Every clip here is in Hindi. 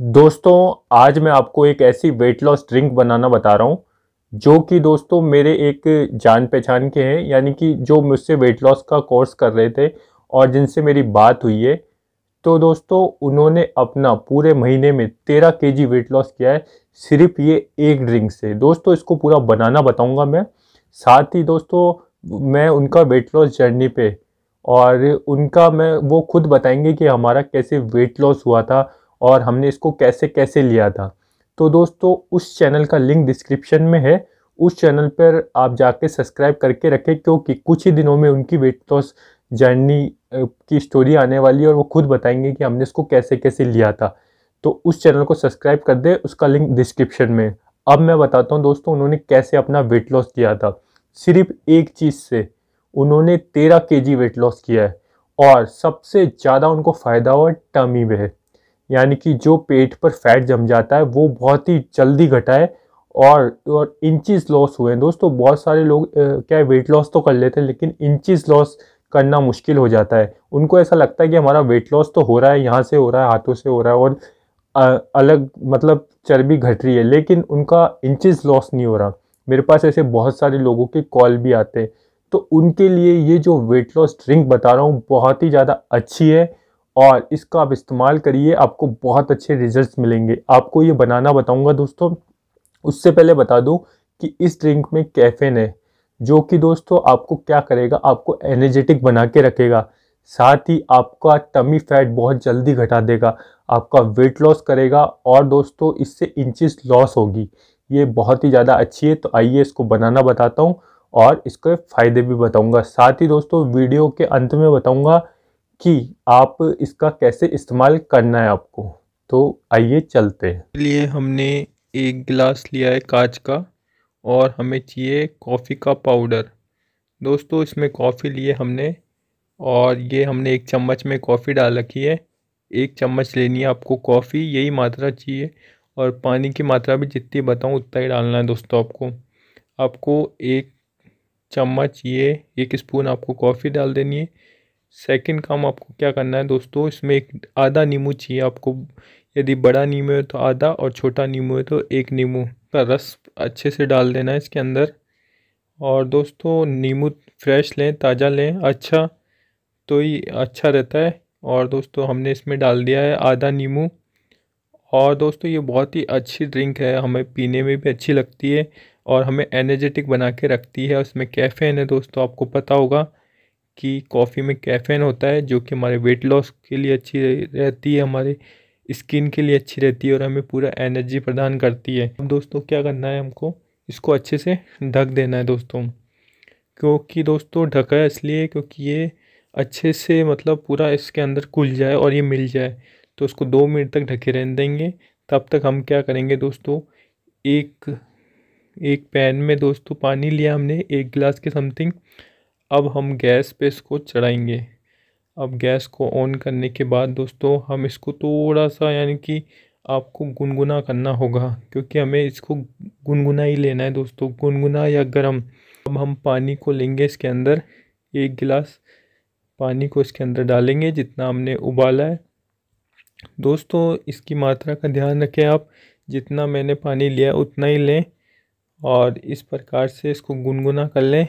दोस्तों आज मैं आपको एक ऐसी वेट लॉस ड्रिंक बनाना बता रहा हूँ जो कि दोस्तों मेरे एक जान पहचान के हैं यानी कि जो मुझसे वेट लॉस का कोर्स कर रहे थे और जिनसे मेरी बात हुई है तो दोस्तों उन्होंने अपना पूरे महीने में तेरह के जी वेट लॉस किया है सिर्फ ये एक ड्रिंक से दोस्तों इसको पूरा बनाना बताऊँगा मैं साथ ही दोस्तों मैं उनका वेट लॉस जर्नी पे और उनका मैं वो खुद बताएंगे कि हमारा कैसे वेट लॉस हुआ था और हमने इसको कैसे कैसे लिया था तो दोस्तों उस चैनल का लिंक डिस्क्रिप्शन में है उस चैनल पर आप जाके सब्सक्राइब करके रखें क्योंकि कुछ ही दिनों में उनकी वेट लॉस जर्नी की स्टोरी आने वाली है और वो खुद बताएंगे कि हमने इसको कैसे कैसे लिया था तो उस चैनल को सब्सक्राइब कर दे उसका लिंक डिस्क्रिप्शन में अब मैं बताता हूँ दोस्तों उन्होंने कैसे अपना वेट लॉस किया था सिर्फ एक चीज़ से उन्होंने तेरह के वेट लॉस किया है और सबसे ज़्यादा उनको फ़ायदा हुआ टमी में है यानी कि जो पेट पर फैट जम जाता है वो बहुत ही जल्दी घटा है और और इंचेस लॉस हुए हैं दोस्तों बहुत सारे लोग क्या है वेट लॉस तो कर लेते हैं लेकिन इंचिस लॉस करना मुश्किल हो जाता है उनको ऐसा लगता है कि हमारा वेट लॉस तो हो रहा है यहाँ से हो रहा है हाथों से हो रहा है और आ, अलग मतलब चर्बी घट रही है लेकिन उनका इंचिस लॉस नहीं हो रहा मेरे पास ऐसे बहुत सारे लोगों के कॉल भी आते हैं तो उनके लिए ये जो वेट लॉस ड्रिंक बता रहा हूँ बहुत ही ज़्यादा अच्छी है और इसका आप इस्तेमाल करिए आपको बहुत अच्छे रिजल्ट्स मिलेंगे आपको ये बनाना बताऊंगा दोस्तों उससे पहले बता दूं कि इस ड्रिंक में कैफेन है जो कि दोस्तों आपको क्या करेगा आपको एनर्जेटिक बना के रखेगा साथ ही आपका टमी फैट बहुत जल्दी घटा देगा आपका वेट लॉस करेगा और दोस्तों इससे इंचज़ लॉस होगी ये बहुत ही ज़्यादा अच्छी है तो आइए इसको बनाना बताता हूँ और इसके फ़ायदे भी बताऊँगा साथ ही दोस्तों वीडियो के अंत में बताऊँगा कि आप इसका कैसे इस्तेमाल करना है आपको तो आइए चलते हैं लिए हमने एक गिलास लिया है कांच का और हमें चाहिए कॉफ़ी का पाउडर दोस्तों इसमें कॉफ़ी लिए हमने और ये हमने एक चम्मच में कॉफ़ी डाल रखी है एक चम्मच लेनी है आपको कॉफ़ी यही मात्रा चाहिए और पानी की मात्रा भी जितनी बताऊँ उतना ही डालना है दोस्तों आपको आपको एक चम्मच ये एक स्पून आपको कॉफ़ी डाल देनी है सेकंड काम आपको क्या करना है दोस्तों इसमें एक आधा नींबू चाहिए आपको यदि बड़ा नींबू है तो आधा और छोटा नींबू है तो एक नींबू का रस अच्छे से डाल देना है इसके अंदर और दोस्तों नींबू फ्रेश लें ताज़ा लें अच्छा तो ही अच्छा रहता है और दोस्तों हमने इसमें डाल दिया है आधा नींबू और दोस्तों ये बहुत ही अच्छी ड्रिंक है हमें पीने में भी अच्छी लगती है और हमें एनर्जेटिक बना के रखती है उसमें कैफ़ेन है दोस्तों आपको पता होगा कि कॉफ़ी में कैफ़ीन होता है जो कि हमारे वेट लॉस के लिए अच्छी रहती है हमारे स्किन के लिए अच्छी रहती है और हमें पूरा एनर्जी प्रदान करती है दोस्तों क्या करना है हमको इसको अच्छे से ढक देना है दोस्तों क्योंकि दोस्तों ढका है इसलिए क्योंकि ये अच्छे से मतलब पूरा इसके अंदर खुल जाए और ये मिल जाए तो उसको दो मिनट तक ढके रहने देंगे तब तक हम क्या करेंगे दोस्तों एक एक पैन में दोस्तों पानी लिया हमने एक गिलास के समथिंग अब हम गैस पे इसको चढ़ाएंगे अब गैस को ऑन करने के बाद दोस्तों हम इसको थोड़ा सा यानी कि आपको गुनगुना करना होगा क्योंकि हमें इसको गुनगुना ही लेना है दोस्तों गुनगुना या गरम अब हम पानी को लेंगे इसके अंदर एक गिलास पानी को इसके अंदर डालेंगे जितना हमने उबाला है दोस्तों इसकी मात्रा का ध्यान रखें आप जितना मैंने पानी लिया उतना ही लें और इस प्रकार से इसको गुनगुना कर लें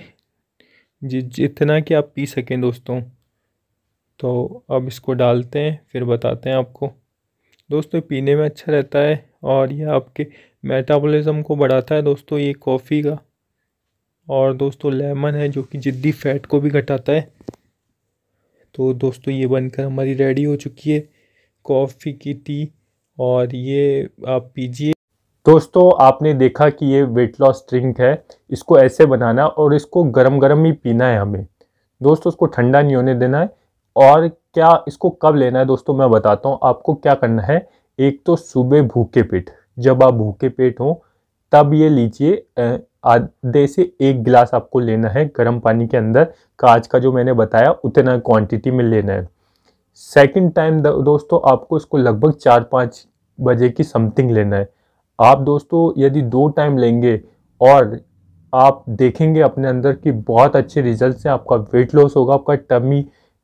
जि जितना कि आप पी सकें दोस्तों तो अब इसको डालते हैं फिर बताते हैं आपको दोस्तों पीने में अच्छा रहता है और यह आपके मेटाबॉलिज्म को बढ़ाता है दोस्तों ये कॉफ़ी का और दोस्तों लेमन है जो कि जिद्दी फैट को भी घटाता है तो दोस्तों ये बनकर हमारी रेडी हो चुकी है कॉफ़ी की टी और ये आप पीजिए दोस्तों आपने देखा कि ये वेट लॉस ड्रिंक है इसको ऐसे बनाना और इसको गरम गरम ही पीना है हमें दोस्तों इसको ठंडा नहीं होने देना है और क्या इसको कब लेना है दोस्तों मैं बताता हूँ आपको क्या करना है एक तो सुबह भूखे पेट जब आप भूखे पेट हों तब ये लीजिए आधे से एक गिलास आपको लेना है गर्म पानी के अंदर काज का जो मैंने बताया उतना क्वांटिटी में लेना है सेकंड टाइम दोस्तों आपको इसको लगभग चार पाँच बजे की समथिंग लेना है आप दोस्तों यदि दो टाइम लेंगे और आप देखेंगे अपने अंदर कि बहुत अच्छे रिजल्ट से आपका वेट लॉस होगा आपका टमी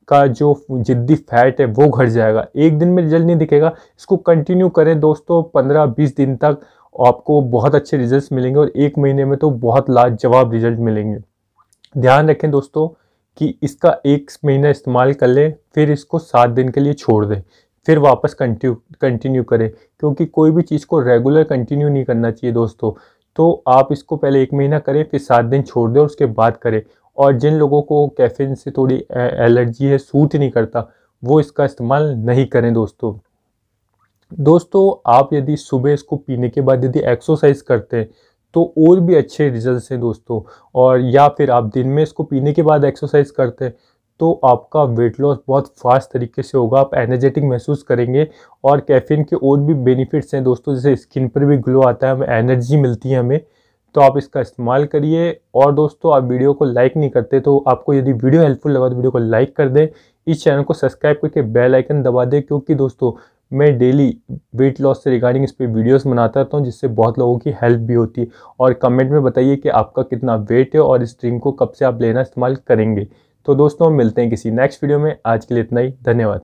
का जो जिद्दी फैट है वो घट जाएगा एक दिन में रिजल्ट नहीं दिखेगा इसको कंटिन्यू करें दोस्तों पंद्रह बीस दिन तक आपको बहुत अच्छे रिजल्ट मिलेंगे और एक महीने में तो बहुत लाजवाब रिजल्ट मिलेंगे ध्यान रखें दोस्तों कि इसका एक महीना इस्तेमाल कर लें फिर इसको सात दिन के लिए छोड़ दें फिर वापस कंटिन्यू कंटिन्यू करें क्योंकि कोई भी चीज़ को रेगुलर कंटिन्यू नहीं करना चाहिए दोस्तों तो आप इसको पहले एक महीना करें फिर सात दिन छोड़ दें और उसके बाद करें और जिन लोगों को कैफिन से थोड़ी एलर्जी है सूट नहीं करता वो इसका इस्तेमाल नहीं करें दोस्तों दोस्तों आप यदि सुबह इसको पीने के बाद यदि एक्सरसाइज करते हैं तो और भी अच्छे रिजल्ट हैं दोस्तों और या फिर आप दिन में इसको पीने के बाद एक्सरसाइज करते हैं तो आपका वेट लॉस बहुत फास्ट तरीके से होगा आप एनर्जेटिक महसूस करेंगे और कैफीन के और भी बेनिफिट्स हैं दोस्तों जैसे स्किन पर भी ग्लो आता है हमें एनर्जी मिलती है हमें तो आप इसका इस्तेमाल करिए और दोस्तों आप वीडियो को लाइक नहीं करते तो आपको यदि वीडियो हेल्पफुल लगा तो वीडियो को लाइक कर दें इस चैनल को सब्सक्राइब करके बेल आइकन दबा दें क्योंकि दोस्तों मैं डेली वेट लॉस से रिगार्डिंग इस पर वीडियोज़ बनाता रहता हूँ जिससे बहुत लोगों की हेल्प भी होती है और कमेंट में बताइए कि आपका कितना वेट है और इस ड्रिंक को कब से आप लेना इस्तेमाल करेंगे तो दोस्तों मिलते हैं किसी नेक्स्ट वीडियो में आज के लिए इतना ही धन्यवाद